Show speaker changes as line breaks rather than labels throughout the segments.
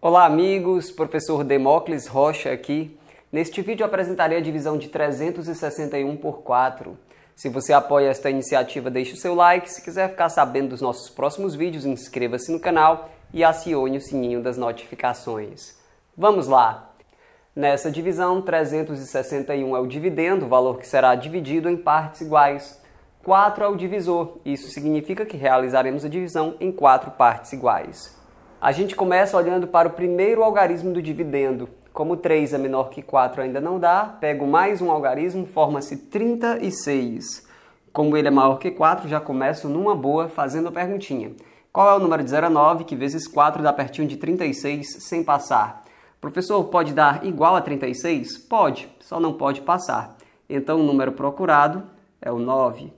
Olá, amigos. Professor Demócles Rocha aqui. Neste vídeo apresentarei a divisão de 361 por 4. Se você apoia esta iniciativa, deixe o seu like. Se quiser ficar sabendo dos nossos próximos vídeos, inscreva-se no canal e acione o sininho das notificações. Vamos lá! Nessa divisão, 361 é o dividendo, o valor que será dividido em partes iguais. 4 é o divisor, isso significa que realizaremos a divisão em quatro partes iguais. A gente começa olhando para o primeiro algarismo do dividendo. Como 3 é menor que 4 ainda não dá, pego mais um algarismo, forma-se 36. Como ele é maior que 4, já começo numa boa fazendo a perguntinha. Qual é o número de 0 a 9 que vezes 4 dá pertinho de 36 sem passar? Professor, pode dar igual a 36? Pode, só não pode passar. Então o número procurado é o 9.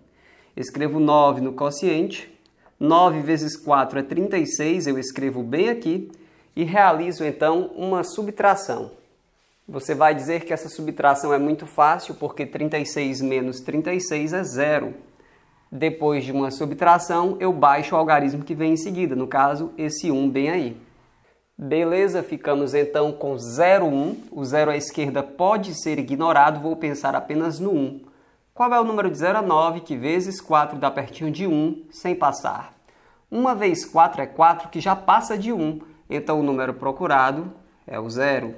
Escrevo 9 no quociente 9 vezes 4 é 36, eu escrevo bem aqui e realizo então uma subtração. Você vai dizer que essa subtração é muito fácil porque 36 menos 36 é zero. Depois de uma subtração, eu baixo o algarismo que vem em seguida, no caso, esse 1 bem aí. Beleza, ficamos então com 0, 1. O zero à esquerda pode ser ignorado, vou pensar apenas no 1. Qual é o número de 0 a 9 que vezes 4 dá pertinho de 1 sem passar? 1 vezes 4 é 4 que já passa de 1, então o número procurado é o zero.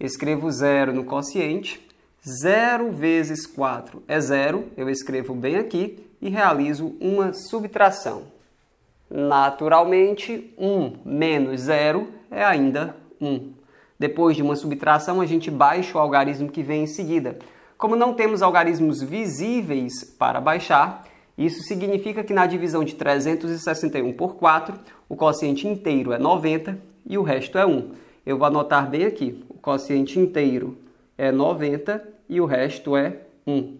Escrevo zero no quociente. 0 vezes 4 é 0, Eu escrevo bem aqui e realizo uma subtração. Naturalmente, 1 um menos 0 é ainda 1. Um. Depois de uma subtração, a gente baixa o algarismo que vem em seguida. Como não temos algarismos visíveis para baixar, isso significa que na divisão de 361 por 4, o quociente inteiro é 90 e o resto é 1. Eu vou anotar bem aqui, o quociente inteiro é 90 e o resto é 1.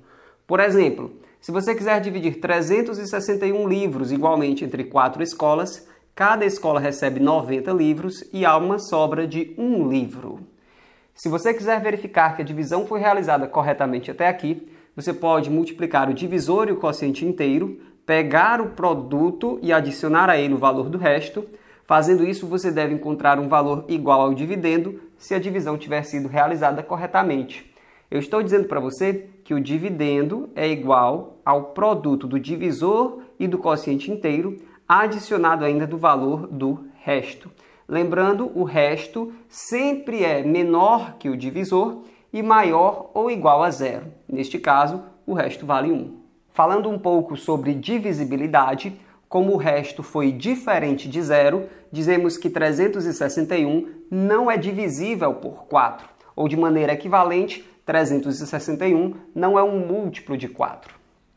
Por exemplo, se você quiser dividir 361 livros igualmente entre quatro escolas, cada escola recebe 90 livros e há uma sobra de 1 livro. Se você quiser verificar que a divisão foi realizada corretamente até aqui, você pode multiplicar o divisor e o quociente inteiro, pegar o produto e adicionar a ele o valor do resto. Fazendo isso, você deve encontrar um valor igual ao dividendo se a divisão tiver sido realizada corretamente. Eu estou dizendo para você que o dividendo é igual ao produto do divisor e do quociente inteiro, adicionado ainda do valor do resto. Lembrando, o resto sempre é menor que o divisor e maior ou igual a zero. Neste caso, o resto vale 1. Falando um pouco sobre divisibilidade, como o resto foi diferente de zero, dizemos que 361 não é divisível por 4, ou de maneira equivalente, 361 não é um múltiplo de 4.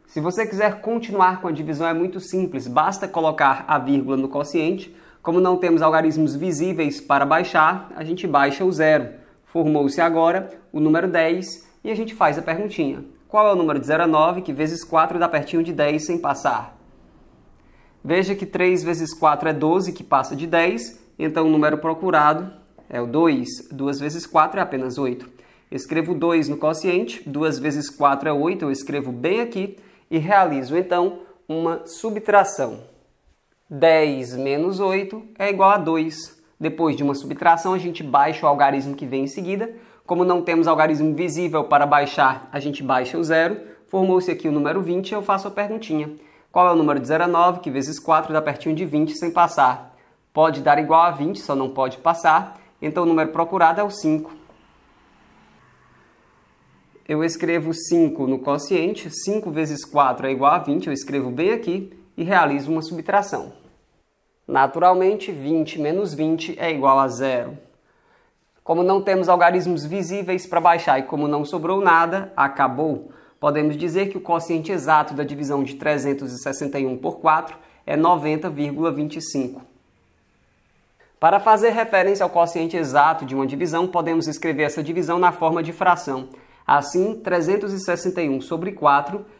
Se você quiser continuar com a divisão, é muito simples, basta colocar a vírgula no quociente como não temos algarismos visíveis para baixar, a gente baixa o zero. Formou-se agora o número 10 e a gente faz a perguntinha. Qual é o número de 0 a 9 que vezes 4 dá pertinho de 10 sem passar? Veja que 3 vezes 4 é 12, que passa de 10, então o número procurado é o 2. 2 vezes 4 é apenas 8. escrevo 2 no quociente, 2 vezes 4 é 8, eu escrevo bem aqui e realizo então uma subtração. 10 menos 8 é igual a 2. Depois de uma subtração, a gente baixa o algarismo que vem em seguida. Como não temos algarismo visível para baixar, a gente baixa o zero. Formou-se aqui o número 20 eu faço a perguntinha. Qual é o número de 0 a 9, que vezes 4 dá pertinho de 20 sem passar? Pode dar igual a 20, só não pode passar. Então o número procurado é o 5. Eu escrevo 5 no quociente. 5 vezes 4 é igual a 20, eu escrevo bem aqui e realizo uma subtração. Naturalmente, 20 menos 20 é igual a zero. Como não temos algarismos visíveis para baixar e como não sobrou nada, acabou. Podemos dizer que o quociente exato da divisão de 361 por 4 é 90,25. Para fazer referência ao quociente exato de uma divisão, podemos escrever essa divisão na forma de fração. Assim, 361 sobre 4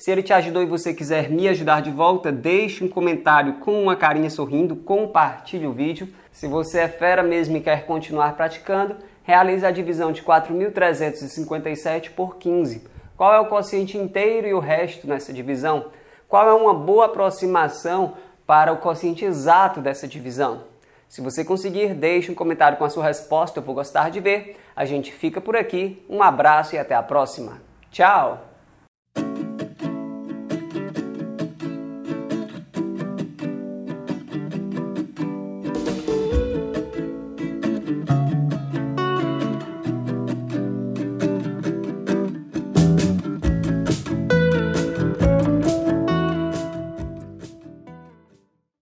Se ele te ajudou e você quiser me ajudar de volta, deixe um comentário com uma carinha sorrindo, compartilhe o vídeo. Se você é fera mesmo e quer continuar praticando, realize a divisão de 4.357 por 15. Qual é o quociente inteiro e o resto nessa divisão? Qual é uma boa aproximação para o quociente exato dessa divisão? Se você conseguir, deixe um comentário com a sua resposta, eu vou gostar de ver. A gente fica por aqui, um abraço e até a próxima. Tchau!